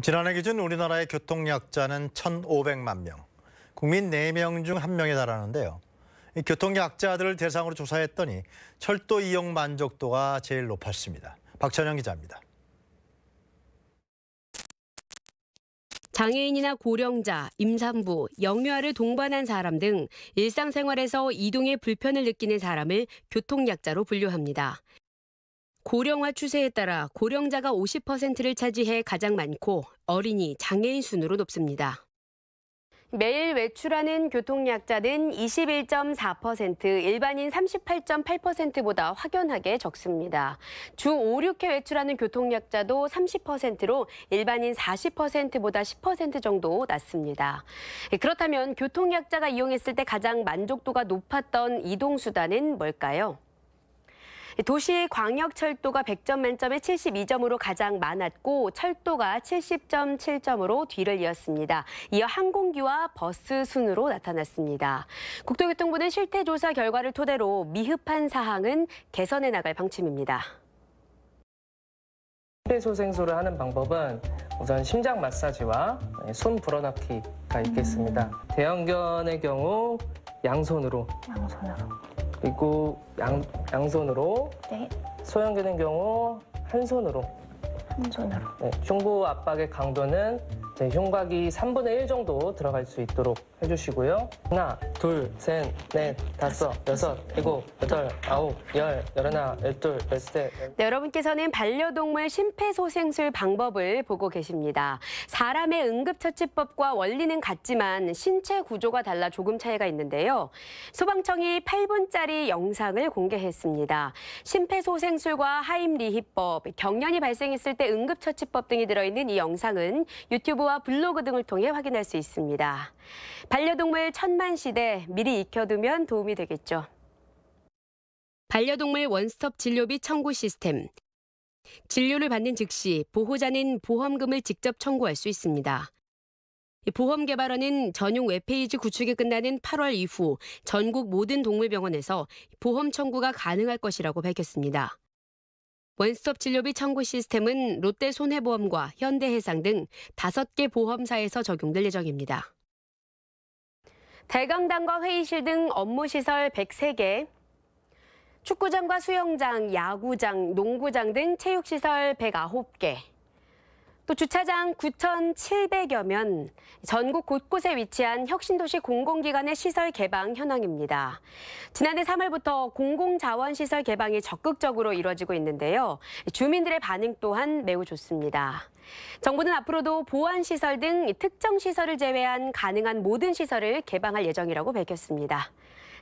지난해 기준 우리나라의 교통약자는 1,500만 명, 국민 4명 중 1명에 달하는데요. 교통약자들을 대상으로 조사했더니 철도 이용 만족도가 제일 높았습니다. 박찬영 기자입니다. 장애인이나 고령자, 임산부, 영유아를 동반한 사람 등 일상생활에서 이동에 불편을 느끼는 사람을 교통약자로 분류합니다. 고령화 추세에 따라 고령자가 50%를 차지해 가장 많고 어린이, 장애인 순으로 높습니다. 매일 외출하는 교통약자는 21.4%, 일반인 38.8%보다 확연하게 적습니다. 주 5, 6회 외출하는 교통약자도 30%로 일반인 40%보다 10% 정도 낮습니다. 그렇다면 교통약자가 이용했을 때 가장 만족도가 높았던 이동수단은 뭘까요? 도시 광역철도가 100점 만점에 72점으로 가장 많았고 철도가 70.7점으로 뒤를 이었습니다. 이어 항공기와 버스 순으로 나타났습니다. 국토교통부는 실태 조사 결과를 토대로 미흡한 사항은 개선해 나갈 방침입니다. 소생술을 하는 방법은 우선 심장 마사지와 손 불어넣기가 있겠습니다. 음. 대형견의 경우 양손으로, 양손으로. 그리고 양, 양손으로 네. 소형견의 경우 한 손으로 한 손으로. 네, 중부 압박의 강도는 네, 흉곽이 3분의 1 정도 들어갈 수 있도록 해주시고요. 하나, 둘, 셋, 넷, 다섯, 여섯, 일곱, 여덟, 아홉, 열, 열하나, 열둘, 열셋. 열... 네, 여러분께서는 반려동물 심폐소생술 방법을 보고 계십니다. 사람의 응급처치법과 원리는 같지만 신체 구조가 달라 조금 차이가 있는데요. 소방청이 8분짜리 영상을 공개했습니다. 심폐소생술과 하임리히법, 경련이 발생했을 때 응급처치법 등이 들어있는 이 영상은 유튜브와 유튜브와 블로그 등을 통해 확인할 수 있습니다. 반려동물 천만 시대 미리 익혀두면 도움이 되겠죠. 반려동물 원스톱 진료비 청구 시스템. 진료를 받는 즉시 보호자는 보험금을 직접 청구할 수 있습니다. 보험개발원은 전용 웹페이지 구축이 끝나는 8월 이후 전국 모든 동물병원에서 보험 청구가 가능할 것이라고 밝혔습니다. 원스톱 진료비 청구 시스템은 롯데손해보험과 현대해상 등 5개 보험사에서 적용될 예정입니다. 대강당과 회의실 등 업무시설 103개, 축구장과 수영장, 야구장, 농구장 등 체육시설 109개, 또 주차장 9,700여 면, 전국 곳곳에 위치한 혁신도시 공공기관의 시설 개방 현황입니다. 지난해 3월부터 공공자원 시설 개방이 적극적으로 이루어지고 있는데요. 주민들의 반응 또한 매우 좋습니다. 정부는 앞으로도 보안시설 등 특정 시설을 제외한 가능한 모든 시설을 개방할 예정이라고 밝혔습니다.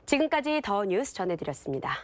지금까지 더 뉴스 전해드렸습니다.